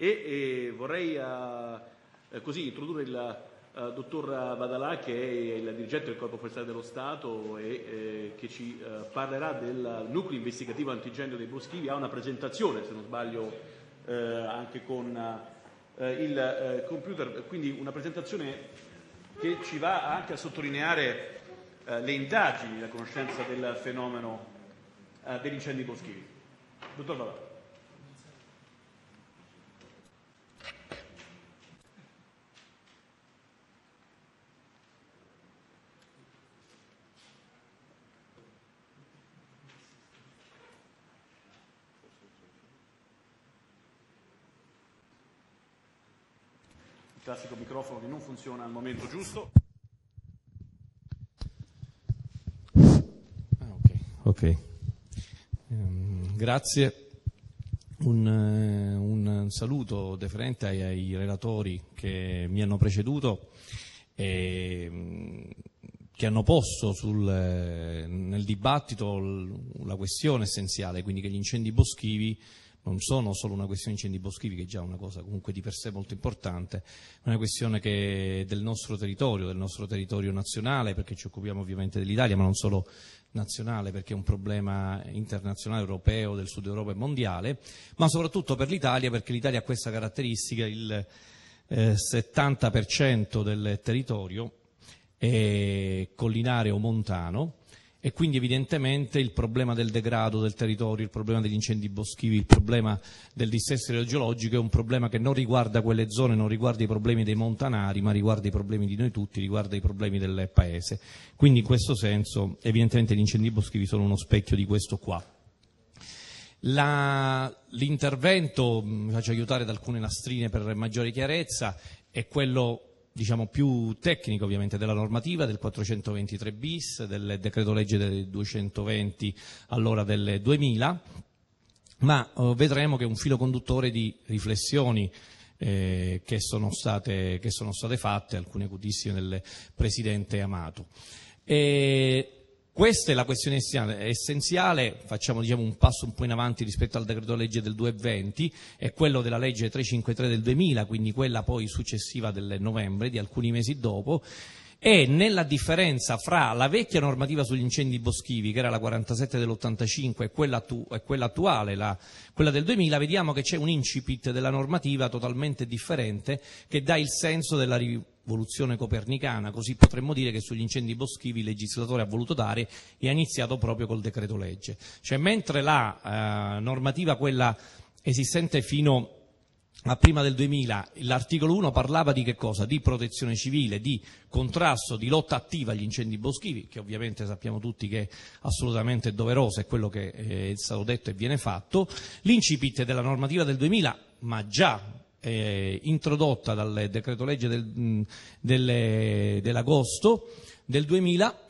E, e vorrei uh, così introdurre il uh, dottor Badalà che è il dirigente del Corpo Forestale dello Stato e eh, che ci uh, parlerà del nucleo investigativo antigenio dei boschivi, ha una presentazione se non sbaglio anche con il computer, quindi una presentazione che ci va anche a sottolineare le indagini, la conoscenza del fenomeno degli incendi boschivi. Dottor Badalà. classico microfono che non funziona al momento giusto. Ah, ok. okay. Um, grazie. Un, eh, un, saluto deferente ai, ai, relatori che mi hanno preceduto e mm, che hanno posto sul, eh, nel dibattito la questione essenziale, quindi che gli incendi boschivi non sono solo una questione di incendi boschivi, che è già una cosa comunque di per sé molto importante, ma è una questione del nostro territorio, del nostro territorio nazionale, perché ci occupiamo ovviamente dell'Italia, ma non solo nazionale, perché è un problema internazionale, europeo, del sud Europa e mondiale, ma soprattutto per l'Italia, perché l'Italia ha questa caratteristica, il eh, 70% del territorio è collinare o montano, e quindi evidentemente il problema del degrado del territorio, il problema degli incendi boschivi, il problema del dissesto idrogeologico è un problema che non riguarda quelle zone, non riguarda i problemi dei montanari, ma riguarda i problemi di noi tutti, riguarda i problemi del paese. Quindi in questo senso evidentemente gli incendi boschivi sono uno specchio di questo qua. La, l'intervento, mi faccio aiutare da alcune nastrine per maggiore chiarezza, è quello diciamo, più tecniche ovviamente della normativa, del 423 bis, del decreto legge del 220 all'ora del 2000, ma eh, vedremo che è un filo conduttore di riflessioni eh, che, sono state, che, sono state, fatte, alcune cutissime del Presidente Amato. E questa è la questione essenziale, facciamo diciamo, un passo un po' in avanti rispetto al decreto legge del 2020, è quello della legge 353 del 2000, quindi quella poi successiva del novembre, di alcuni mesi dopo, e nella differenza fra la vecchia normativa sugli incendi boschivi, che era la 47 dell'85, e quella, tu, e quella attuale, la, quella del 2000, vediamo che c'è un incipit della normativa totalmente differente che dà il senso della rivoluzione rivoluzione copernicana, così potremmo dire che sugli incendi boschivi il legislatore ha voluto dare e ha iniziato proprio col decreto legge. Cioè, mentre la eh, normativa, quella esistente fino ma prima del 2000 l'articolo 1 parlava di che cosa? Di protezione civile, di contrasto, di lotta attiva agli incendi boschivi, che ovviamente sappiamo tutti che è assolutamente doveroso, è quello che eh, è stato detto e viene fatto. L'incipit della normativa del 2000, ma già eh, introdotta dal decreto legge del, del, dell'agosto del 2000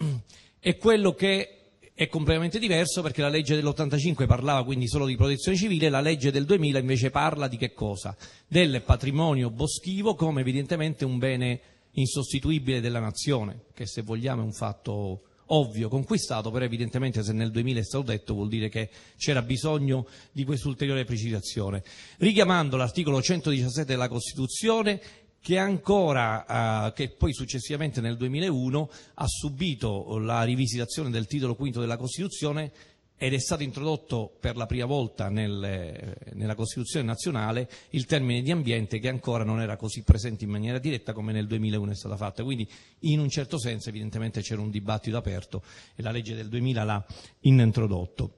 e quello che è completamente diverso perché la legge dell'85 parlava quindi solo di protezione civile, la legge del 2000 invece parla di che cosa? Del patrimonio boschivo come evidentemente un bene insostituibile della nazione, che se vogliamo è un fatto ovvio conquistato, però evidentemente se nel 2000 è stato detto vuol dire che c'era bisogno di quest'ulteriore precisazione. Richiamando l'articolo 117 della Costituzione che ancora, eh, che poi successivamente nel 2001 ha subito la rivisitazione del titolo quinto della Costituzione ed è stato introdotto per la prima volta nel, eh, nella Costituzione nazionale il termine di ambiente che ancora non era così presente in maniera diretta come nel 2001 è stata fatta. Quindi in un certo senso evidentemente c'era un dibattito aperto e la legge del 2000 l'ha introdotto.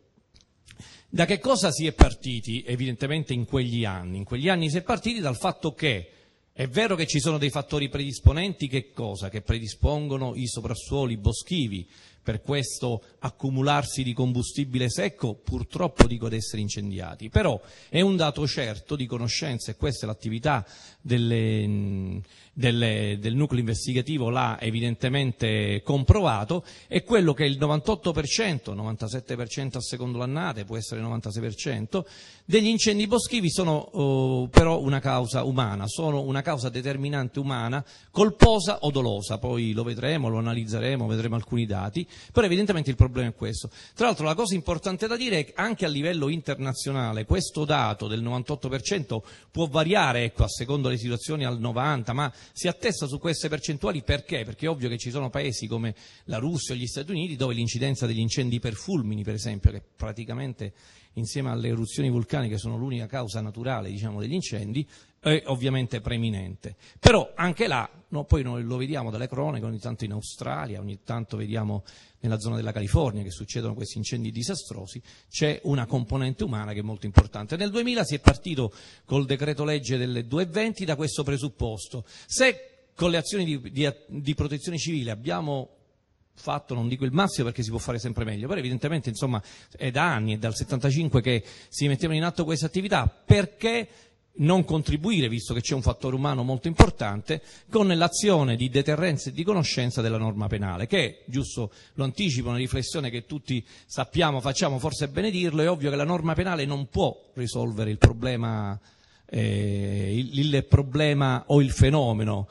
Da che cosa si è partiti evidentemente in quegli anni? In quegli anni si è partiti dal fatto che è vero che ci sono dei fattori predisponenti che, cosa? che predispongono i soprassuoli boschivi, per questo accumularsi di combustibile secco purtroppo dico ad essere incendiati, però è un dato certo di conoscenza e questa è l'attività delle, delle, del nucleo investigativo l'ha evidentemente comprovato, è quello che il 98%, 97% a secondo l'annate, può essere 96%, degli incendi boschivi sono eh, però una causa umana, sono una causa determinante umana, colposa o dolosa, poi lo vedremo, lo analizzeremo, vedremo alcuni dati, però evidentemente il problema è questo. Tra l'altro la cosa importante da dire è che anche a livello internazionale questo dato del 98% può variare ecco, a seconda delle situazioni al 90%, ma si attesta su queste percentuali perché? Perché è ovvio che ci sono paesi come la Russia o gli Stati Uniti dove l'incidenza degli incendi per fulmini, per esempio, che praticamente insieme alle eruzioni vulcaniche sono l'unica causa naturale diciamo, degli incendi, è ovviamente preminente. Però anche là no, poi noi lo vediamo dalle cronache, ogni tanto in Australia, ogni tanto vediamo nella zona della California che succedono questi incendi disastrosi, c'è una componente umana che è molto importante. Nel 2000 si è partito col decreto legge delle 220 da questo presupposto. Se con le azioni di, di, di protezione civile abbiamo fatto, non dico il massimo perché si può fare sempre meglio, però evidentemente insomma è da anni, è dal 75 che si mettevano in atto queste attività, perché non contribuire, visto che c'è un fattore umano molto importante, con l'azione di deterrenza e di conoscenza della norma penale, che, giusto lo anticipo, una riflessione che tutti sappiamo, facciamo, forse è bene dirlo, è ovvio che la norma penale non può risolvere il problema, eh, il, il problema o il fenomeno,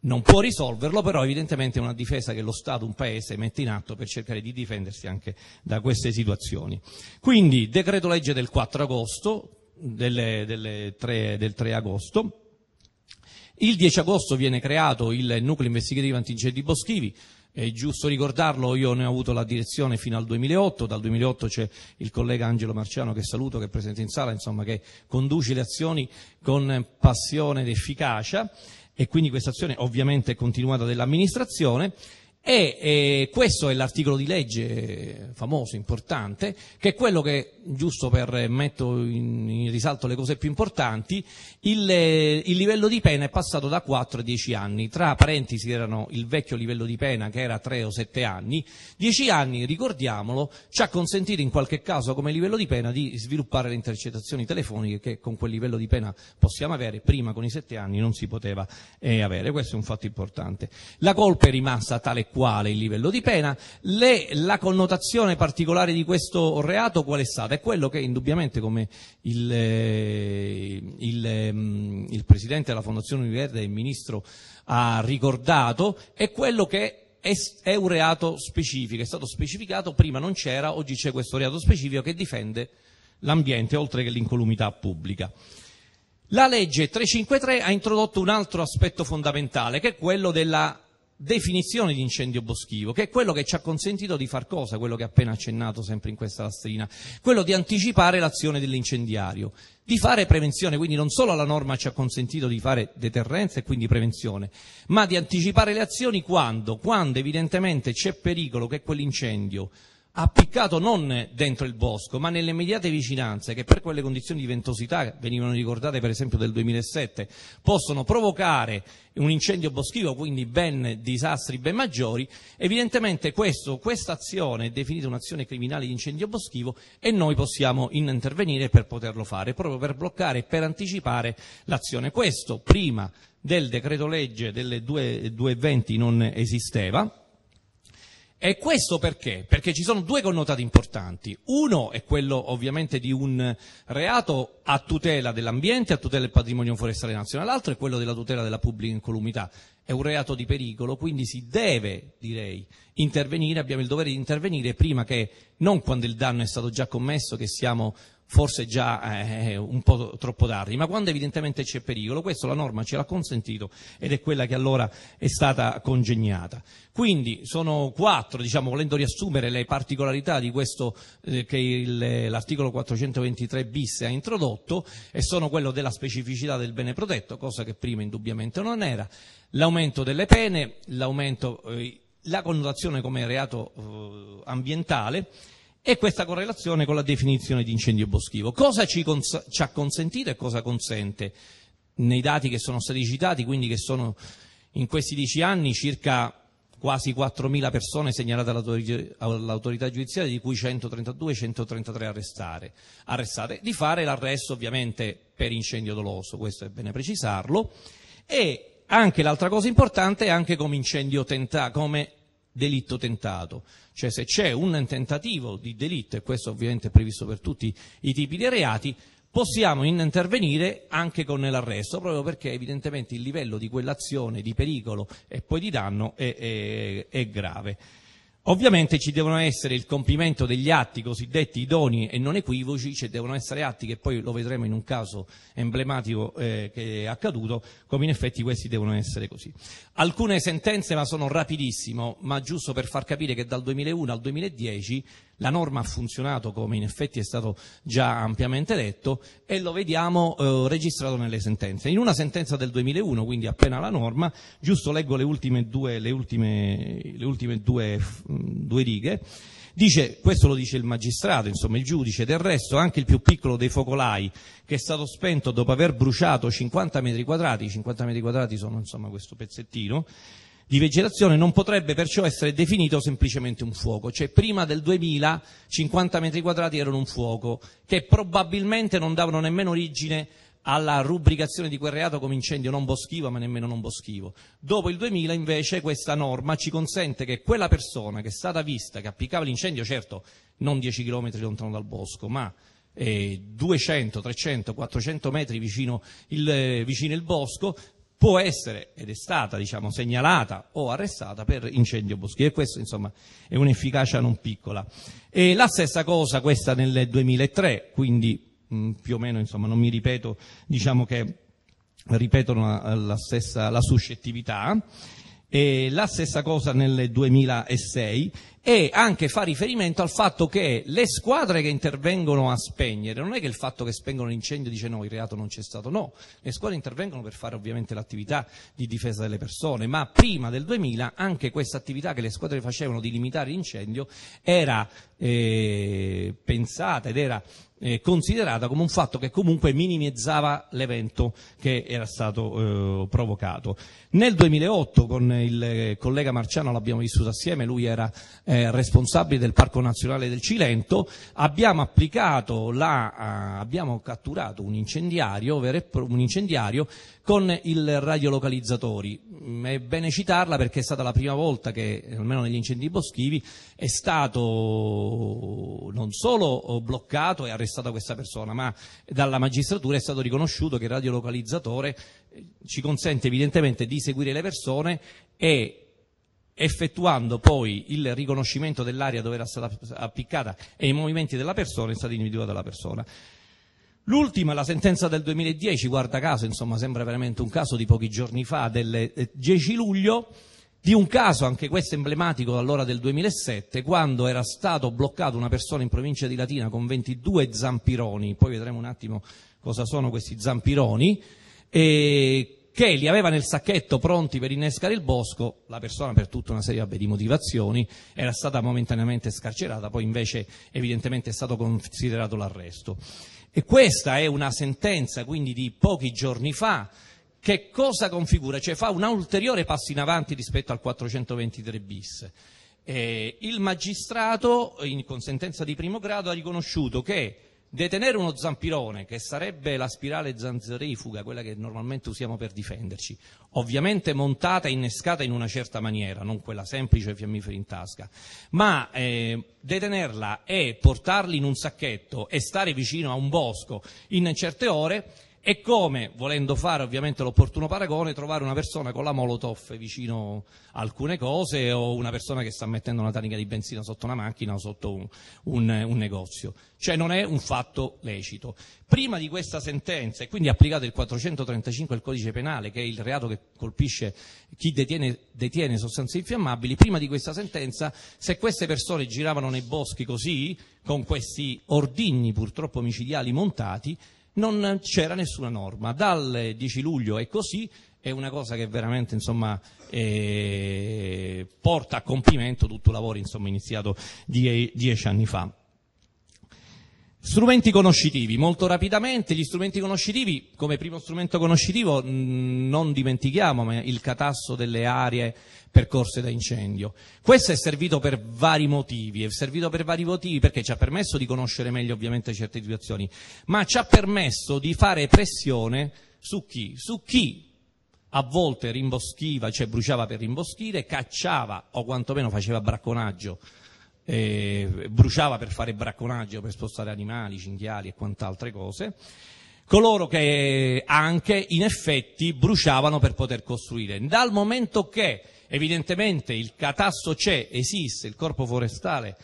non può risolverlo, però evidentemente è una difesa che lo Stato, un Paese mette in atto per cercare di difendersi anche da queste situazioni. Quindi decreto legge del 4 agosto, delle, delle 3, del 3 agosto. Il 10 agosto viene creato il nucleo investigativo antincendi boschivi, è giusto ricordarlo, io ne ho avuto la direzione fino al 2008, dal 2008 c'è il collega Angelo Marciano che saluto, che è presente in sala, insomma, che conduce le azioni con passione ed efficacia e quindi questa azione ovviamente è continuata dell'amministrazione. E eh, questo è l'articolo di legge eh, famoso, importante, che è quello che, giusto per eh, metto in, in risalto le cose più importanti, il, eh, il, livello di pena è passato da 4 a 10 anni. Tra parentesi erano il vecchio livello di pena che era 3 o 7 anni. 10 anni, ricordiamolo, ci ha consentito in qualche caso come livello di pena di sviluppare le intercettazioni telefoniche che con quel livello di pena possiamo avere, prima con i 7 anni non si poteva eh, avere. Questo è un fatto importante. La colpa è rimasta tale e quale il livello di pena. Le, la connotazione particolare di questo reato qual è stata? È quello che indubbiamente, come il, eh, il, ehm, il Presidente della Fondazione Univerde e il Ministro ha ricordato, è quello che è, un reato specifico, è stato specificato, prima non c'era, oggi c'è questo reato specifico che difende l'ambiente oltre che l'incolumità pubblica. La legge 353 ha introdotto un altro aspetto fondamentale che è quello della definizione di incendio boschivo, che è quello che ci ha consentito di far cosa? Quello che ha appena accennato sempre in questa lastrina, quello di anticipare l'azione dell'incendiario, di fare prevenzione, quindi non solo la norma ci ha consentito di fare deterrenza e quindi prevenzione, ma di anticipare le azioni quando? Quando evidentemente c'è pericolo che quell'incendio appiccato non dentro il bosco, ma nelle immediate vicinanze, che per quelle condizioni di ventosità, venivano ricordate per esempio del 2007, possono provocare un incendio boschivo, quindi ben disastri ben maggiori, evidentemente questo, questa azione è definita un'azione criminale di incendio boschivo e noi possiamo intervenire per poterlo fare, proprio per bloccare e per anticipare l'azione. Questo prima del decreto legge delle 220 non esisteva e questo perché? Perché ci sono due connotati importanti. Uno è quello ovviamente di un reato a tutela dell'ambiente, a tutela del patrimonio forestale nazionale, l'altro è quello della tutela della pubblica incolumità. È un reato di pericolo, quindi si deve, direi, intervenire, abbiamo il dovere di intervenire prima che, non quando il danno è stato già commesso, che siamo forse già eh, un po' troppo tardi, ma quando evidentemente c'è pericolo, questo la norma ce l'ha consentito ed è quella che allora è stata congegnata. Quindi sono quattro, diciamo, volendo riassumere le particolarità di questo eh, che il, l'articolo 423 bis ha introdotto e sono quello della specificità del bene protetto, cosa che prima indubbiamente non era, l'aumento delle pene, l'aumento, eh, la connotazione come reato eh, ambientale, e questa correlazione con la definizione di incendio boschivo. Cosa ci, cons- ci ha consentito e cosa consente? Nei dati che sono stati citati, quindi che sono in questi dieci anni circa quasi 4.000 persone segnalate all'autorità giudiziaria, di cui 132 133 arrestare, arrestate, di fare l'arresto ovviamente per incendio doloso, questo è bene precisarlo, e anche l'altra cosa importante è anche come incendio tentato, come delitto tentato, cioè se c'è un tentativo di delitto, e questo ovviamente è previsto per tutti i tipi di reati, possiamo intervenire anche con l'arresto, proprio perché evidentemente il livello di quell'azione di pericolo e poi di danno è, è, è grave. Ovviamente ci devono essere il compimento degli atti cosiddetti idoni e non equivoci, ci devono essere atti che poi lo vedremo in un caso emblematico eh, che è accaduto, come in effetti questi devono essere così. Alcune sentenze, ma sono rapidissimo, ma giusto per far capire che dal 2001 al 2010 la norma ha funzionato come in effetti è stato già ampiamente detto e lo vediamo eh, registrato nelle sentenze. In una sentenza del 2001, quindi appena la norma, giusto leggo le ultime due, le ultime, le ultime due, due righe, Dice, questo lo dice il magistrato, insomma il giudice, del resto anche il più piccolo dei focolai che è stato spento dopo aver bruciato 50 metri quadrati, 50 metri quadrati sono insomma questo pezzettino, di vegetazione non potrebbe perciò essere definito semplicemente un fuoco, cioè prima del 2000 50 metri quadrati erano un fuoco, che probabilmente non davano nemmeno origine alla rubricazione di quel reato come incendio non boschivo ma nemmeno non boschivo. Dopo il 2000 invece questa norma ci consente che quella persona che è stata vista, che applicava l'incendio, certo non 10 km lontano dal bosco, ma eh, 200, 300, 400 metri vicino il, eh, vicino il bosco, può essere ed è stata diciamo, segnalata o arrestata per incendio boschivo e questo insomma è un'efficacia non piccola. E la stessa cosa questa nel 2003, quindi mh, mm, più o meno insomma, non mi ripeto, diciamo che ripetono la stessa la suscettività e la stessa cosa nel 2006 e anche fa riferimento al fatto che le squadre che intervengono a spegnere, non è che il fatto che spengono l'incendio dice no, il reato non c'è stato, no, le squadre intervengono per fare ovviamente l'attività di difesa delle persone, ma prima del 2000 anche questa attività che le squadre facevano di limitare l'incendio era eh, pensata ed era eh, considerata come un fatto che comunque minimizzava l'evento che era stato eh, provocato. Nel 2008 con il collega Marciano l'abbiamo vissuto assieme, lui era eh, eh, responsabile del Parco Nazionale del Cilento, abbiamo, applicato, la, eh, abbiamo catturato un incendiario, un incendiario con il radiolocalizzatori. Mm, è bene citarla perché è stata la prima volta che, almeno negli incendi boschivi, è stato non solo bloccato e arrestato questa persona, ma dalla magistratura è stato riconosciuto che il radiolocalizzatore eh, ci consente evidentemente di seguire le persone e effettuando poi il riconoscimento dell'area dove era stata appiccata e i movimenti della persona è stata individuata la persona. L'ultima, la sentenza del 2010, guarda caso, insomma sembra veramente un caso di pochi giorni fa, del 10 eh, luglio, di un caso anche questo emblematico allora del 2007, quando era stato bloccato una persona in provincia di Latina con 22 zampironi, poi vedremo un attimo cosa sono questi zampironi, e che li aveva nel sacchetto pronti per innescare il bosco, la persona per tutta una serie vabbè, di motivazioni era stata momentaneamente scarcerata, poi invece evidentemente è stato considerato l'arresto. E questa è una sentenza quindi di pochi giorni fa che cosa configura? Cioè fa un ulteriore passo in avanti rispetto al 423 bis. Eh, il magistrato, in, con sentenza di primo grado, ha riconosciuto che detenere uno zampirone, che sarebbe la spirale zanzerifuga, quella che normalmente usiamo per difenderci, ovviamente montata e innescata in una certa maniera, non quella semplice fiammifera in tasca, ma eh, detenerla e portarli in un sacchetto e stare vicino a un bosco in certe ore e come, volendo fare ovviamente l'opportuno paragone, trovare una persona con la Molotov vicino a alcune cose o una persona che sta mettendo una tanica di benzina sotto una macchina o sotto un, un, un negozio. Cioè non è un fatto lecito. Prima di questa sentenza, e quindi applicato il 435 del codice penale, che è il reato che colpisce chi detiene, detiene sostanze infiammabili, prima di questa sentenza, se queste persone giravano nei boschi così, con questi ordigni purtroppo micidiali montati, non c'era nessuna norma. Dal 10 luglio è così, è una cosa che veramente insomma, eh, porta a compimento tutto il lavoro insomma, iniziato die dieci anni fa. Strumenti conoscitivi, molto rapidamente, gli strumenti conoscitivi, come primo strumento conoscitivo mh, non dimentichiamo il catasso delle aree percorse da incendio. Questo è servito per vari motivi, è servito per vari motivi perché ci ha permesso di conoscere meglio ovviamente certe situazioni, ma ci ha permesso di fare pressione su chi? Su chi a volte rimboschiva, cioè bruciava per rimboschire, cacciava o quantomeno faceva bracconaggio eh, bruciava per fare bracconaggio, per spostare animali, cinghiali e quant'altre cose, coloro che anche in effetti bruciavano per poter costruire. Dal momento che evidentemente il catasso c'è, esiste, il corpo forestale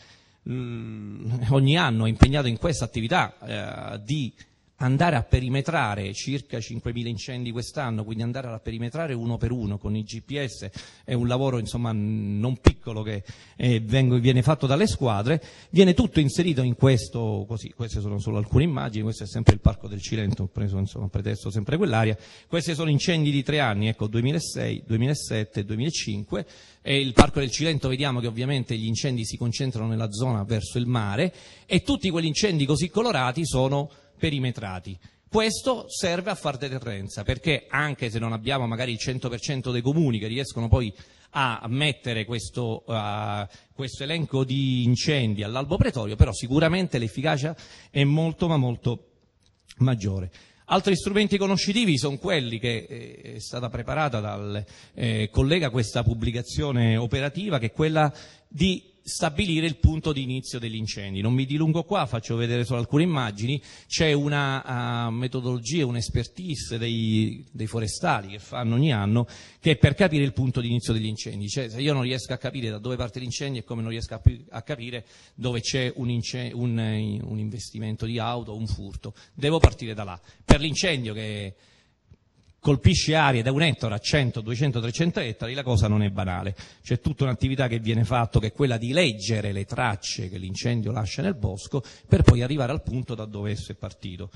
mh, mm, ogni anno è impegnato in questa attività eh, di andare a perimetrare circa 5.000 incendi quest'anno, quindi andare a perimetrare uno per uno con il GPS è un lavoro insomma, non piccolo che eh, viene fatto dalle squadre, viene tutto inserito in questo, così, queste sono solo alcune immagini, questo è sempre il Parco del Cilento, ho preso insomma, pretesto sempre quell'aria, questi sono incendi di tre anni, ecco 2006, 2007, 2005, e il Parco del Cilento vediamo che ovviamente gli incendi si concentrano nella zona verso il mare e tutti quegli incendi così colorati sono perimetrati. Questo serve a far deterrenza, perché anche se non abbiamo magari il 100% dei comuni che riescono poi a mettere questo, uh, questo elenco di incendi all'albo pretorio, però sicuramente l'efficacia è molto ma molto maggiore. Altri strumenti conoscitivi sono quelli che eh, è stata preparata dal eh, collega questa pubblicazione operativa, che è quella di stabilire il punto di inizio degli incendi. Non mi dilungo qua, faccio vedere solo alcune immagini. C'è una uh, metodologia, un'expertise dei, dei, forestali che fanno ogni anno che è per capire il punto di inizio degli incendi. Cioè, se io non riesco a capire da dove parte l'incendio è come non riesco a, a capire dove c'è un, un, un investimento di auto o un furto. Devo partire da là. Per l'incendio che È, colpisce aria da un ettaro a 100, 200, 300 ettari, la cosa non è banale. C'è tutta un'attività che viene fatta che è quella di leggere le tracce che l'incendio lascia nel bosco per poi arrivare al punto da dove esso è partito.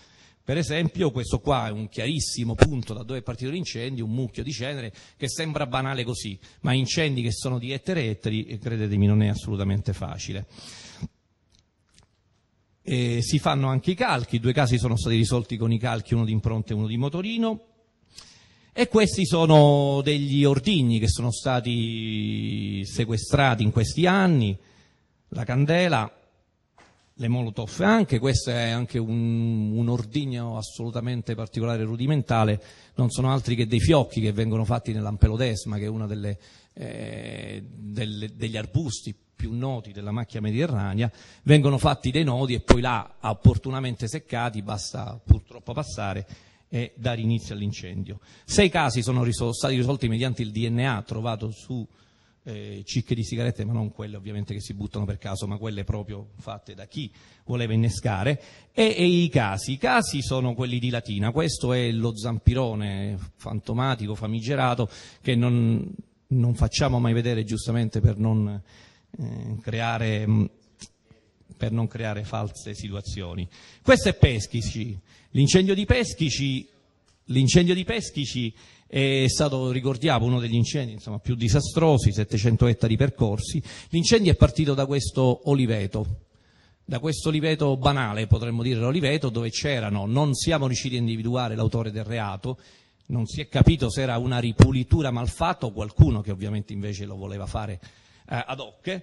Per esempio, questo qua è un chiarissimo punto da dove è partito l'incendio, un mucchio di cenere che sembra banale così, ma incendi che sono di ettari e ettari, eh, credetemi, non è assolutamente facile. E eh, si fanno anche i calchi, due casi sono stati risolti con i calchi, uno di impronte e uno di motorino, e questi sono degli ordigni che sono stati sequestrati in questi anni, la candela, le molotov anche, questo è anche un, un ordigno assolutamente particolare e rudimentale, non sono altri che dei fiocchi che vengono fatti nell'ampelodesma, che è uno eh, degli arbusti più noti della macchia mediterranea, vengono fatti dei nodi e poi là, opportunamente seccati, basta purtroppo passare, e dare inizio all'incendio. Sei casi sono risol stati risolti mediante il DNA trovato su eh, cicche di sigarette, ma non quelle ovviamente che si buttano per caso, ma quelle proprio fatte da chi voleva innescare. E, e i casi? I casi sono quelli di Latina. Questo è lo zampirone fantomatico, famigerato, che non, non facciamo mai vedere giustamente per non eh, creare mh, per non creare false situazioni. Questo è Peschici. L'incendio di Peschici, l'incendio di Peschici è stato, ricordiamo, uno degli incendi insomma, più disastrosi, 700 ettari percorsi. L'incendio è partito da questo oliveto, da questo oliveto banale, potremmo dire l'oliveto, dove c'erano, non siamo riusciti a individuare l'autore del reato, non si è capito se era una ripulitura malfatta o qualcuno che ovviamente invece lo voleva fare eh, ad hoc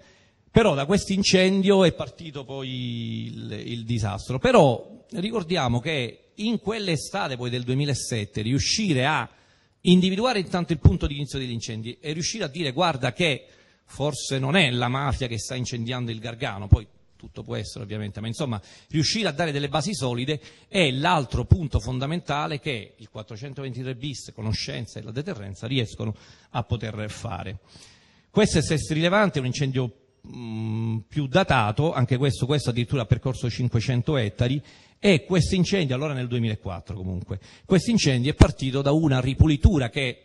però da questo incendio è partito poi il, il disastro. Però ricordiamo che in quell'estate poi del 2007 riuscire a individuare intanto il punto di inizio degli incendi e riuscire a dire guarda che forse non è la mafia che sta incendiando il Gargano, poi tutto può essere ovviamente, ma insomma riuscire a dare delle basi solide è l'altro punto fondamentale che il 423 bis, conoscenza e la deterrenza riescono a poter fare. Questo è se rilevante, è un incendio mh, mm, più datato, anche questo, questo addirittura ha percorso 500 ettari, e questo incendio, allora nel 2004 comunque, questo incendio è partito da una ripulitura che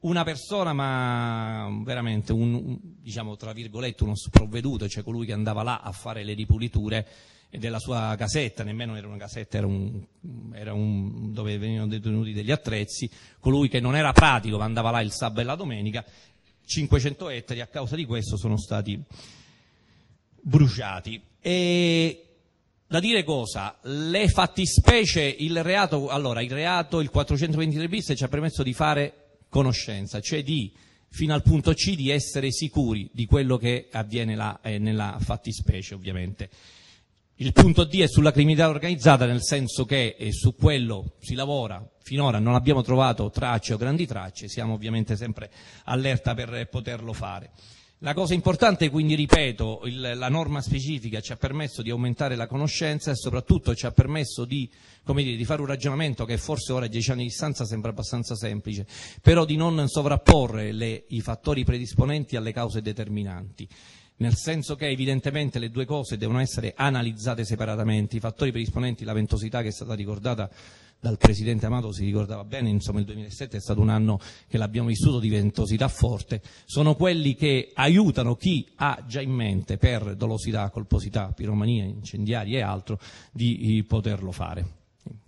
una persona, ma veramente un, diciamo tra virgolette uno sprovveduto, cioè colui che andava là a fare le ripuliture della sua casetta, nemmeno era una casetta, era, un, era dove venivano detenuti degli attrezzi, colui che non era pratico, ma andava là il sabato e la domenica 500 ettari a causa di questo sono stati bruciati. E da dire cosa? Le fattispecie, il reato, allora il reato, il 423 bis ci ha permesso di fare conoscenza, cioè di, fino al punto C, di essere sicuri di quello che avviene là, eh, nella fattispecie ovviamente. Il punto D è sulla criminalità organizzata nel senso che su quello si lavora, finora non abbiamo trovato tracce o grandi tracce, siamo ovviamente sempre allerta per poterlo fare. La cosa importante, quindi ripeto, il, la norma specifica ci ha permesso di aumentare la conoscenza e soprattutto ci ha permesso di, come dire, di, fare un ragionamento che forse ora a dieci anni di distanza sembra abbastanza semplice, però di non sovrapporre le, i fattori predisponenti alle cause determinanti nel senso che evidentemente le due cose devono essere analizzate separatamente, i fattori predisponenti, la ventosità che è stata ricordata dal Presidente Amato si ricordava bene, insomma il 2007 è stato un anno che l'abbiamo vissuto di ventosità forte, sono quelli che aiutano chi ha già in mente per dolosità, colposità, piromania, incendiari e altro di eh, poterlo fare.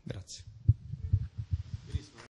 Grazie.